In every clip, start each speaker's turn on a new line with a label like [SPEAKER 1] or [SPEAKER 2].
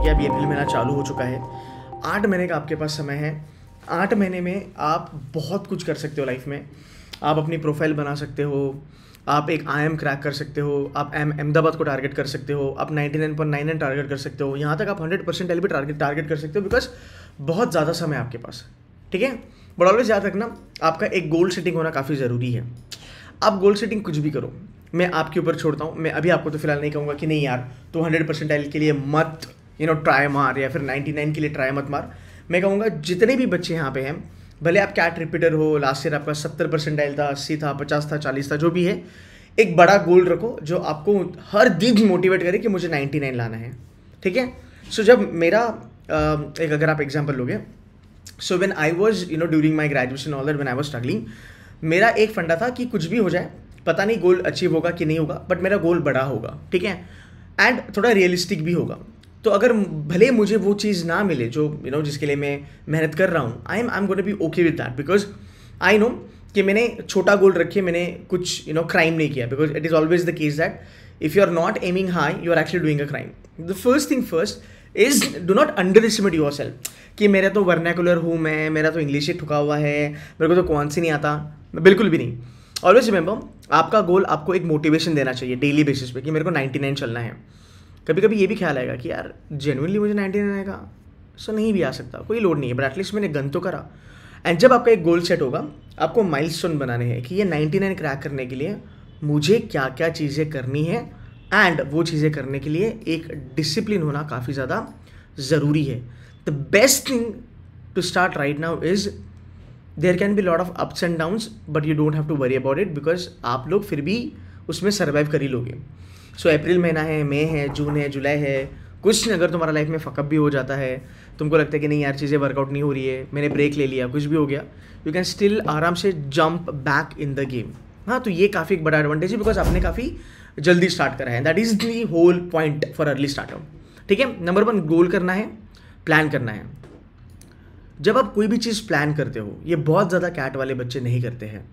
[SPEAKER 1] ठीक है अभी अप्रैल महीना चालू हो चुका है आठ महीने का आपके पास समय है आठ महीने में आप बहुत कुछ कर सकते हो लाइफ में आप अपनी प्रोफाइल बना सकते हो आप एक आई एम क्रैक कर सकते हो आप एम अहमदाबाद को टारगेट कर सकते हो आप ninety nine point nine nine target कर सकते हो यहाँ तक आप हंड्रेड परसेंट भी टारगेट टारगेट कर सकते हो बिकॉज बहुत ज़्यादा समय आपके पास ठीक है बट ऑलवेज याद रखना आपका एक गोल सेटिंग होना काफ़ी ज़रूरी है आप गोल सेटिंग कुछ भी करो मैं आपके ऊपर छोड़ता हूँ मैं अभी आपको तो फिलहाल नहीं कहूँगा कि नहीं यार तो हंड्रेड परसेंट के लिए मत यू नो ट्राई मार या फिर 99 के लिए ट्राई मत मार मैं कहूँगा जितने भी बच्चे यहाँ पे हैं भले आप कैट रिपीटर हो लास्ट ईयर आपका सत्तर डायल था अस्सी था पचास था चालीस था जो भी है एक बड़ा गोल रखो जो आपको हर दिन मोटिवेट करे कि मुझे 99 लाना है ठीक है सो जब मेरा एक अगर आप एग्जाम्पल लोगे so when I was you know during my graduation all when I was struggling मेरा एक फंडा था कि कुछ भी हो जाए पता नहीं गोल अचीव होगा कि नहीं होगा बट मेरा गोल बड़ा होगा ठीक है एंड थोड़ा रियलिस्टिक भी होगा तो अगर भले मुझे वो चीज़ ना मिले जो यू you नो know, जिसके लिए मैं मेहनत कर रहा हूँ I am I am got be okay with that because I know कि मैंने छोटा गोल रखे मैंने कुछ यू नो क्राइम नहीं किया because it is always the case that if you are not aiming high you are actually doing a crime the first thing first is do not underestimate yourself कि मेरा तो vernacular हूँ मैं मेरा तो English ही ठुका हुआ है मेरे को तो कौन सी नहीं आता बिल्कुल भी नहीं ऑलवेज रिमेंबर आपका गोल आपको एक मोटिवेशन देना चाहिए डेली बेसिस पे कि मेरे को 99 चलना है कभी कभी ये भी ख्याल आएगा कि यार जेनुअनली मुझे नाइन्टी नाइन आएगा सो नहीं भी आ सकता कोई लोड नहीं है बट एटलीस्ट मैंने गन तो करा एंड जब आपका एक गोल सेट होगा आपको माइल्ड स्टोन बनाने हैं कि ये नाइन क्रैक करने के लिए मुझे क्या क्या चीज़ें करनी है एंड वो चीज़ें करने के लिए एक डिसिप्लिन होना काफ़ी ज़्यादा ज़रूरी है the best thing to start right now is there can be lot of ups and downs but you don't have to worry about it because आप लोग फिर भी उसमें सर्वाइव कर ही लोगे सो अप्रैल महीना है मई है जून है जुलाई है कुछ अगर तुम्हारा लाइफ में फकअप भी हो जाता है तुमको लगता है कि नहीं यार चीज़ें वर्कआउट नहीं हो रही है मैंने ब्रेक ले लिया कुछ भी हो गया यू कैन स्टिल आराम से jump back in the game हाँ तो ये काफ़ी एक बड़ा एडवांटेज है बिकॉज आपने काफ़ी जल्दी स्टार्ट करा है that is the whole point for early startup ठीक है नंबर वन गोल करना है प्लान करना है जब आप कोई भी चीज़ प्लान करते हो ये बहुत ज़्यादा कैट वाले बच्चे नहीं करते हैं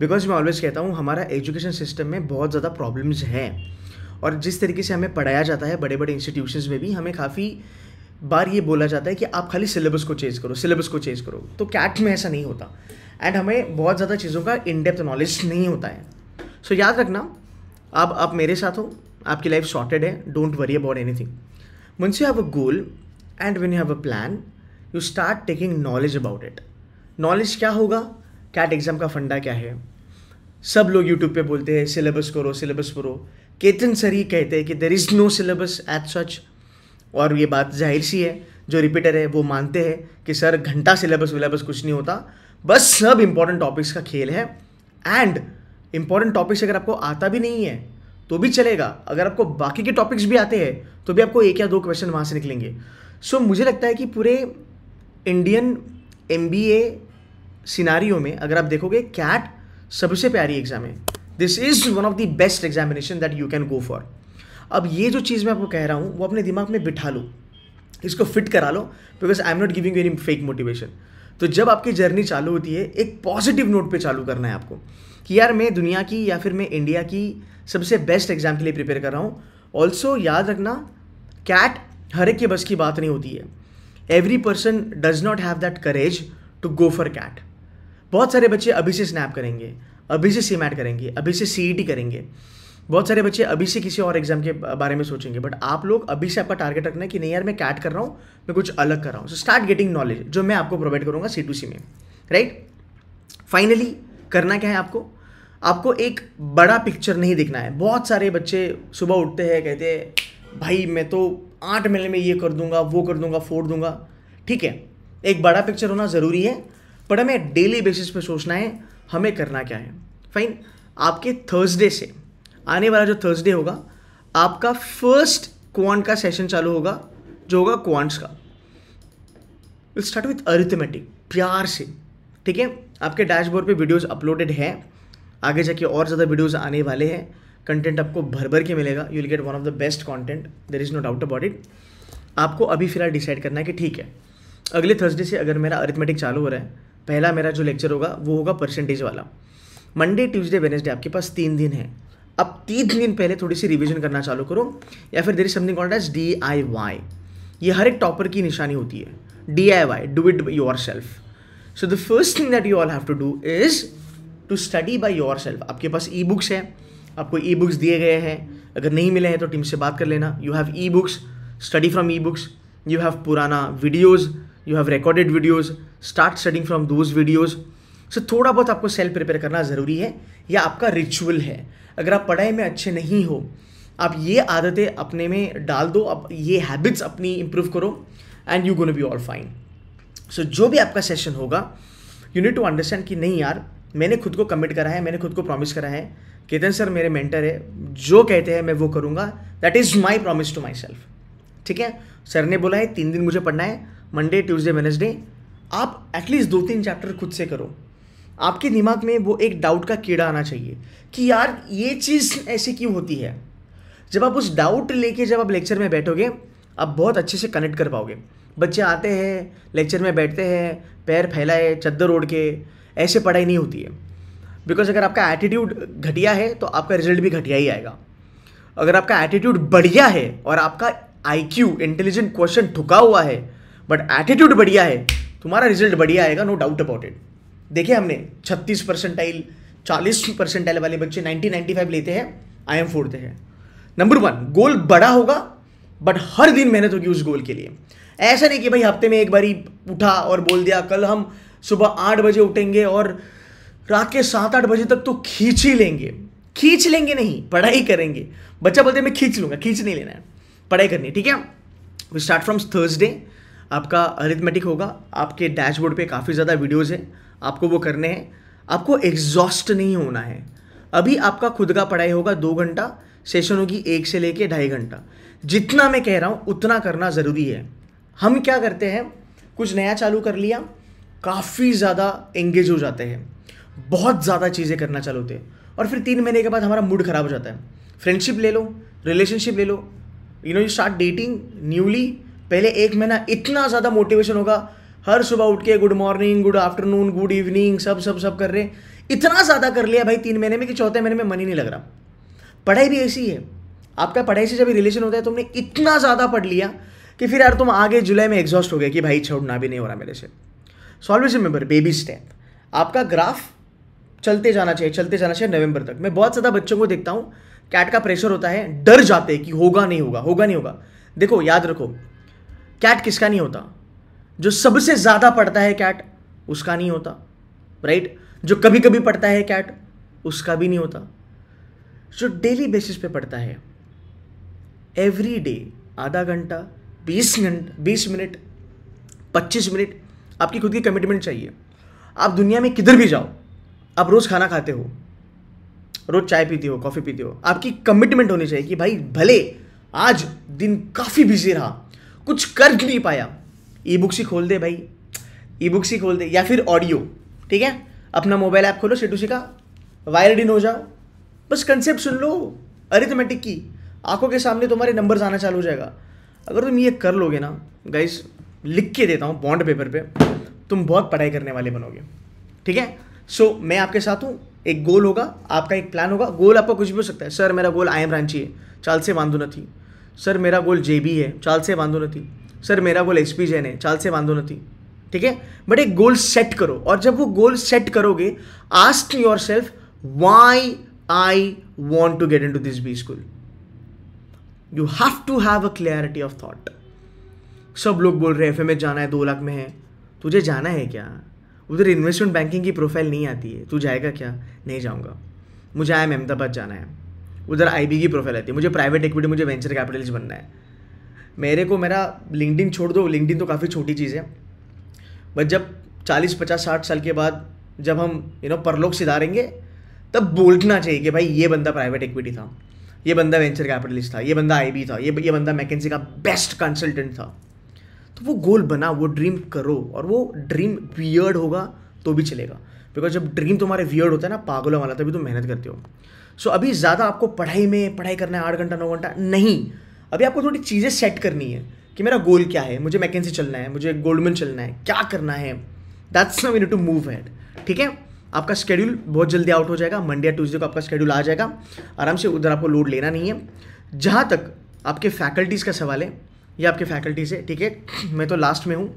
[SPEAKER 1] बिकॉज मैं ऑलवेज कहता हूँ हमारा एजुकेशन सिस्टम में बहुत ज़्यादा प्रॉब्लम्स हैं और जिस तरीके से हमें पढ़ाया जाता है बड़े बड़े इंस्टीट्यूशंस में भी हमें काफ़ी बार ये बोला जाता है कि आप खाली सिलेबस को चेंज करो सिलेबस को चेंज करो तो कैट में ऐसा नहीं होता एंड हमें बहुत ज़्यादा चीज़ों का इन डेप्थ नॉलेज नहीं होता है सो so, याद रखना आप आप मेरे साथ हो आपकी लाइफ सॉर्टेड है don't worry about anything once you have a goal and when you have a plan you start taking knowledge about it knowledge क्या होगा कैट एग्ज़ाम का फंडा क्या है सब लोग यूट्यूब पे बोलते हैं सिलेबस करो सिलेबस करो केतन सर ही कहते हैं कि there is no syllabus at such और ये बात जाहिर सी है जो रिपीटर है वो मानते हैं कि सर घंटा सिलेबस विलेबस कुछ नहीं होता बस सब इम्पॉर्टेंट टॉपिक्स का खेल है एंड इंपॉर्टेंट टॉपिक्स अगर आपको आता भी नहीं है तो भी चलेगा अगर आपको बाकी के टॉपिक्स भी आते हैं तो भी आपको एक या दो क्वेश्चन वहाँ से निकलेंगे सो so, मुझे लगता है कि पूरे इंडियन एम बी ए सिनारियों में अगर आप देखोगे कैट सबसे प्यारी एग्ज़ाम है this is one of the best examination that you can go for अब ये जो चीज़ मैं आपको कह रहा हूँ वो अपने दिमाग में बिठा लो इसको फिट करा लो because I am not giving any fake motivation तो जब आपकी जर्नी चालू होती है एक पॉजिटिव नोट पे चालू करना है आपको कि यार मैं दुनिया की या फिर मैं इंडिया की सबसे बेस्ट एग्जाम के लिए प्रिपेयर कर रहा हूँ ऑल्सो याद रखना कैट हर एक के बस की बात नहीं होती है every person does not have that courage to go for CAT बहुत सारे बच्चे अभी से स्नैप करेंगे अभी से सी करेंगे अभी से सी e करेंगे बहुत सारे बच्चे अभी से किसी और एग्जाम के बारे में सोचेंगे बट आप लोग अभी से आपका टारगेट रखना है कि नहीं यार मैं कैट कर रहा हूँ मैं कुछ अलग कर रहा हूँ सो स्टार्ट गेटिंग नॉलेज जो मैं आपको प्रोवाइड करूँगा सी टू सी में राइट फाइनली करना क्या है आपको आपको एक बड़ा पिक्चर नहीं दिखना है बहुत सारे बच्चे सुबह उठते हैं कहते हैं भाई मैं तो आठ महीने में ये कर दूंगा वो कर दूंगा फोड़ दूंगा ठीक है एक बड़ा पिक्चर होना ज़रूरी है बट हमें डेली बेसिस पे सोचना है हमें करना क्या है फाइन आपके थर्सडे से आने वाला जो थर्सडे होगा आपका फर्स्ट क्वांट का सेशन चालू होगा जो होगा क्वांट्स का विल स्टार्ट विथ अरिथमेटिक प्यार से ठीक है आपके डैशबोर्ड पे वीडियोस अपलोडेड है आगे जाके और ज़्यादा वीडियोस आने वाले हैं कंटेंट आपको भर भर के मिलेगा you will get one of the best content there is no doubt about it आपको अभी फिलहाल डिसाइड करना है कि ठीक है अगले थर्सडे से अगर मेरा अरिथमेटिक चालू हो रहा है पहला मेरा जो लेक्चर होगा वो होगा परसेंटेज वाला मंडे ट्यूसडे वेनेसडे आपके पास तीन दिन है अब तीन दिन पहले थोड़ी सी रिविजन करना चालू करो या फिर there is something called as D I Y ये हर एक टॉपर की निशानी होती है D I Y do it yourself so the first thing that you all have to do is to study by yourself आपके पास e books है आपको ई बुक्स दिए गए हैं अगर नहीं मिले हैं तो टीम से बात कर लेना you have e books study from e books you have पुराना videos you have recorded videos start studying from those videos so थोड़ा बहुत आपको सेल्फ प्रिपेयर करना ज़रूरी है या आपका रिचुअल है अगर आप पढ़ाई में अच्छे नहीं हो आप ये आदतें अपने में डाल दो आप ये हैबिट्स अपनी इम्प्रूव करो and you gonna be all fine so जो भी आपका सेशन होगा यू नीड टू अंडरस्टैंड कि नहीं यार मैंने खुद को कमिट करा है मैंने खुद को प्रॉमिस करा है केतन सर मेरे मेंटर है जो कहते हैं मैं वो करूँगा that is my promise to myself ठीक है सर ने बोला है तीन दिन मुझे पढ़ना है मंडे ट्यूसडे वेनेसडे आप एटलीस्ट दो तीन चैप्टर खुद से करो आपके दिमाग में वो एक डाउट का कीड़ा आना चाहिए कि यार ये चीज़ ऐसी क्यों होती है जब आप उस डाउट लेके जब आप लेक्चर में बैठोगे आप बहुत अच्छे से कनेक्ट कर पाओगे बच्चे आते हैं लेक्चर में बैठते हैं पैर फैलाए चद्दर ओढ़ के ऐसे पढ़ाई नहीं होती है बिकॉज अगर आपका एटीट्यूड घटिया है तो आपका रिजल्ट भी घटिया ही आएगा अगर आपका एटीट्यूड बढ़िया है और आपका क्यू इंटेलिजेंट क्वेश्चन ठुका हुआ है बट एटीट्यूड बढ़िया है तुम्हारा रिजल्ट बढ़िया आएगा नो डाउट अबाउट इट देखिए हमने छत्तीस परसेंटाइल चालीस परसेंटाइल वाले बच्चे नाइन्टी नाइन्टी फाइव लेते हैं आई एम फोर्थ है नंबर वन गोल बड़ा होगा बट हर दिन मेहनत होगी उस गोल के लिए ऐसा नहीं कि भाई हफ्ते में एक बारी उठा और बोल दिया कल हम सुबह आठ बजे उठेंगे और रात के सात आठ बजे तक तो खींच ही लेंगे खींच लेंगे नहीं पढ़ाई करेंगे बच्चा बोलते मैं खींच लूंगा खींच नहीं लेना है पढ़ाई करनी ठीक है वी स्टार्ट फ्रॉम थर्सडे आपका अरिथमेटिक होगा आपके डैशबोर्ड पे काफ़ी ज़्यादा वीडियोज़ हैं आपको वो करने हैं आपको एग्जॉस्ट नहीं होना है अभी आपका खुद का पढ़ाई होगा दो घंटा सेशन होगी एक से लेके ढाई घंटा जितना मैं कह रहा हूँ उतना करना ज़रूरी है हम क्या करते हैं कुछ नया चालू कर लिया काफ़ी ज़्यादा एंगेज हो जाते हैं बहुत ज़्यादा चीज़ें करना चालू होते हैं और फिर तीन महीने के बाद हमारा मूड ख़राब हो जाता है फ्रेंडशिप ले लो रिलेशनशिप ले लो you know you start dating newly पहले एक महीना इतना ज़्यादा मोटिवेशन होगा हर सुबह उठ के good morning good afternoon good evening सब सब सब कर रहे इतना ज़्यादा कर लिया भाई तीन महीने में कि चौथे महीने में मन ही नहीं लग रहा पढ़ाई भी ऐसी है आपका पढ़ाई से जब रिलेशन होता है तुमने इतना ज़्यादा पढ़ लिया कि फिर यार तुम आगे जुलाई में एग्जॉस्ट हो गए कि भाई छोड़ना भी नहीं हो रहा मेरे से solve always remember baby step आपका ग्राफ चलते जाना चाहिए चलते जाना चाहिए नवंबर तक मैं बहुत ज़्यादा बच्चों को देखता हूँ कैट का प्रेशर होता है डर जाते हैं कि होगा नहीं होगा होगा नहीं होगा देखो याद रखो कैट किसका नहीं होता जो सबसे ज़्यादा पढ़ता है कैट उसका नहीं होता राइट जो कभी कभी पढ़ता है कैट उसका भी नहीं होता जो डेली बेसिस पे पढ़ता है एवरी डे आधा घंटा बीस मिनट बीस मिनट पच्चीस मिनट आपकी खुद की कमिटमेंट चाहिए आप दुनिया में किधर भी जाओ आप रोज़ खाना खाते हो रोज़ चाय पीते हो कॉफ़ी पीते हो आपकी कमिटमेंट होनी चाहिए कि भाई भले आज दिन काफ़ी बिजी रहा कुछ कर नहीं पाया ई बुक्स ही खोल दे भाई ई बुक्स ही खोल दे या फिर ऑडियो ठीक है अपना मोबाइल ऐप खोलो सिटूसी का वायर्ड इन हो जाओ बस कंसेप्ट सुन लो अरिथमेटिक की आंखों के सामने तुम्हारे नंबर आना चालू हो जाएगा अगर तुम ये कर लोगे ना गाइस लिख के देता हूँ बॉन्ड पेपर पे तुम बहुत पढ़ाई करने वाले बनोगे ठीक है सो so, मैं आपके साथ हूँ एक गोल होगा आपका एक प्लान होगा गोल आपका कुछ भी हो सकता है सर मेरा गोल आई एम रांची है चाल से वांधो न थी सर मेरा गोल जे बी है चाल से बांधो नहीं सर मेरा गोल एच पी जैन है चाल से बांधो नहीं ठीक है बट एक गोल सेट करो और जब वो गोल सेट करोगे ask yourself why I want to get in to this B school you have to have a clarity of thought सब लोग बोल रहे हैं एफ में जाना है दो लाख में है तुझे जाना है क्या उधर इन्वेस्टमेंट बैंकिंग की प्रोफाइल नहीं आती है तू जाएगा क्या नहीं जाऊँगा मुझे आया अहमदाबाद जाना है उधर आई की प्रोफाइल आती है मुझे प्राइवेट इक्विटी मुझे वेंचर कैपिटलिस्ट बनना है मेरे को मेरा लिंकडिन छोड़ दो लिंकडिन तो काफ़ी छोटी चीज़ है बट जब चालीस पचास साठ साल के बाद जब हम यू नो परलोक सिधारेंगे तब बोलना चाहिए कि भाई ये बंदा प्राइवेट इक्विटी था ये बंदा वेंचर कैपिटलिस्ट था ये बंदा आईबी था ये ये बंदा मैकेंसी का बेस्ट कंसल्टेंट था तो वो गोल बना वो ड्रीम करो और वो ड्रीम बियर्ड होगा तो भी चलेगा बिकॉज जब ड्रीम तुम्हारे वियर्ड होता है ना पागलों वाला तभी तुम मेहनत करते हो सो so, अभी ज़्यादा आपको पढ़ाई में पढ़ाई करना है आठ घंटा नौ घंटा नहीं अभी आपको थोड़ी चीज़ें सेट करनी है कि मेरा गोल क्या है मुझे मैकेंसी चलना है मुझे गोल्डमैन चलना है क्या करना है that's no we to move head ठीक है आपका स्केड्यूल बहुत जल्दी आउट हो जाएगा मंडे या ट्यूजडे को आपका स्केड्यूल आ जाएगा आराम से उधर आपको लोड लेना नहीं है जहाँ तक आपके फैकल्टीज़ का सवाल है ये आपके फैकल्टीज़ है ठीक है मैं तो लास्ट में हूँ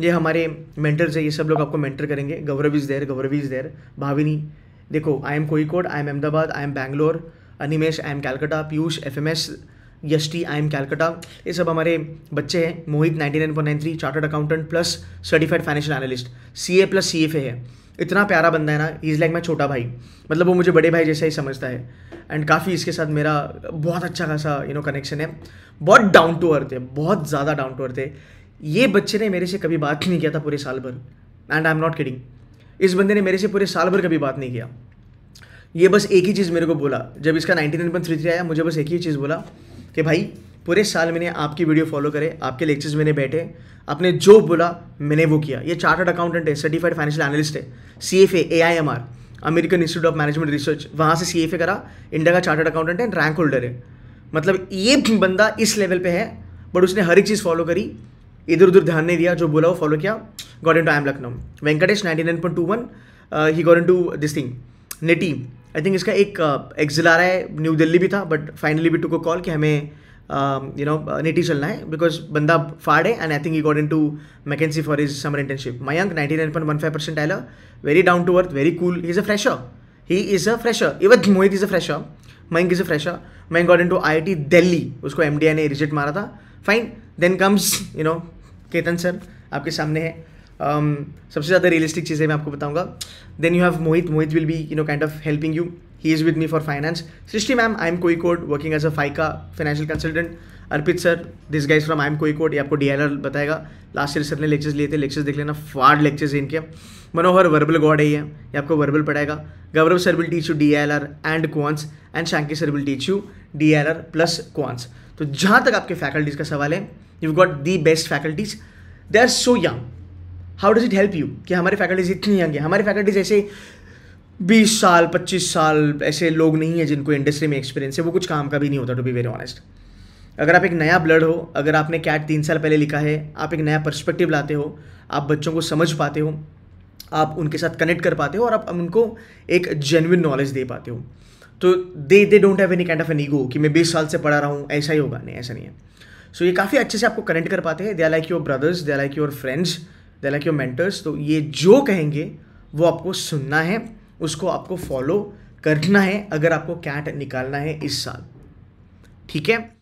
[SPEAKER 1] ये हमारे मेंटर्स है ये सब लोग आपको मेंटर करेंगे Gaurav is there Gaurav is there Bhavini देखो I M Kozhikode I M Ahmedabad I M Bangalore Animesh I M Calcutta Piyush F M S Yash T I M Calcutta ये सब हमारे बच्चे हैं Mohit ninety nine point nine three chartered accountant plus certified financial analyst C A plus C F A है इतना प्यारा बंदा है ना इज़ लाइक माई छोटा भाई मतलब वो मुझे बड़े भाई जैसा ही समझता है एंड काफ़ी इसके साथ मेरा बहुत अच्छा खासा यू नो कनेक्शन है बहुत डाउन टू अर्थ है बहुत ज़्यादा डाउन टू अर्थ है ये बच्चे ने मेरे से कभी बात नहीं किया था पूरे साल भर and I am not kidding इस बंदे ने मेरे से पूरे साल भर कभी बात नहीं किया ये बस एक ही चीज़ मेरे को बोला जब इसका ninety nine point three three आया मुझे बस एक ही चीज़ बोला कि भाई पूरे साल मैंने आपकी वीडियो फॉलो करे आपके लेक्चर्स मैंने बैठे आपने जो बोला मैंने वो किया ये चार्टर्ड अकाउंटेंट है सर्टिफाइड फाइनेंशियल एनालिस्ट है C F A I M R American Institute of Management Research वहाँ से सी एफ ए करा इंडिया का चार्टर्ड अकाउंटेंट है रैंक होल्डर है मतलब ये बंदा इस लेवल पे है बट उसने हर एक चीज़ फॉलो करी इधर उधर ध्यान नहीं दिया जो बोला वो फॉलो किया got in to I M Lucknow Venkatesh ninety nine point two one he got in to this thing नेटी आई थिंक इसका एक आ uh, रहा है न्यू दिल्ली भी था बट फाइनली भी टू को कॉल कि हमें यू नो नेटी चलना है बिकॉज बंदा फाड़ है and I think he got in to McKinsey for his summer internship Mayank ninety nine point one five percent आयला very down to earth very cool he is a fresher he is a fresher even Mohit is a fresher Mayank is a fresher Mayank got in to I I T Delhi उसको M D I ने reject मारा था fine then comes you know Ketan sir आपके सामने है um, सबसे ज़्यादा realistic चीज़ें मैं आपको बताऊंगा then you have Mohit Mohit will be you know kind of helping you he is with me for finance Srishti ma'am I M Kozhikode working as a फाइका financial consultant Arpit sir this guys from I M Kozhikode ये आपको D बताएगा last year sir ने lectures लिए थे lectures देख लेना फार्ड lectures इनके मनोहर वर्बल गॉड है ये आपको वर्बल पढ़ाएगा Gaurav sir will teach you D L R and quants and Shanky sir will teach you D L R plus quants तो जहाँ तक आपके फैकल्टीज़ का सवाल है you got the best faculties they are so young how does it help you कि हमारे faculties इतनी यंग है हमारे फैकल्टीज़ ऐसे बीस साल पच्चीस साल ऐसे लोग नहीं है जिनको इंडस्ट्री में एक्सपीरियंस है वो कुछ काम का भी नहीं होता टू बी वेरी ऑनेस्ट अगर आप एक नया ब्लड हो अगर आपने कैट तीन साल पहले लिखा है आप एक नया पर्सपेक्टिव लाते हो आप बच्चों को समझ पाते हो आप उनके साथ कनेक्ट कर पाते हो और आप उनको एक जेनविन नॉलेज दे पाते हो तो they they don't have any kind of an ego कि मैं बीस साल से पढ़ा रहा हूँ ऐसा ही होगा नहीं ऐसा नहीं है सो so, ये काफ़ी अच्छे से आपको कनेक्ट कर पाते हैं they are like your brothers they are like your friends they are like your mentors तो ये जो कहेंगे वो आपको सुनना है उसको आपको फॉलो करना है अगर आपको कैट निकालना है इस साल ठीक है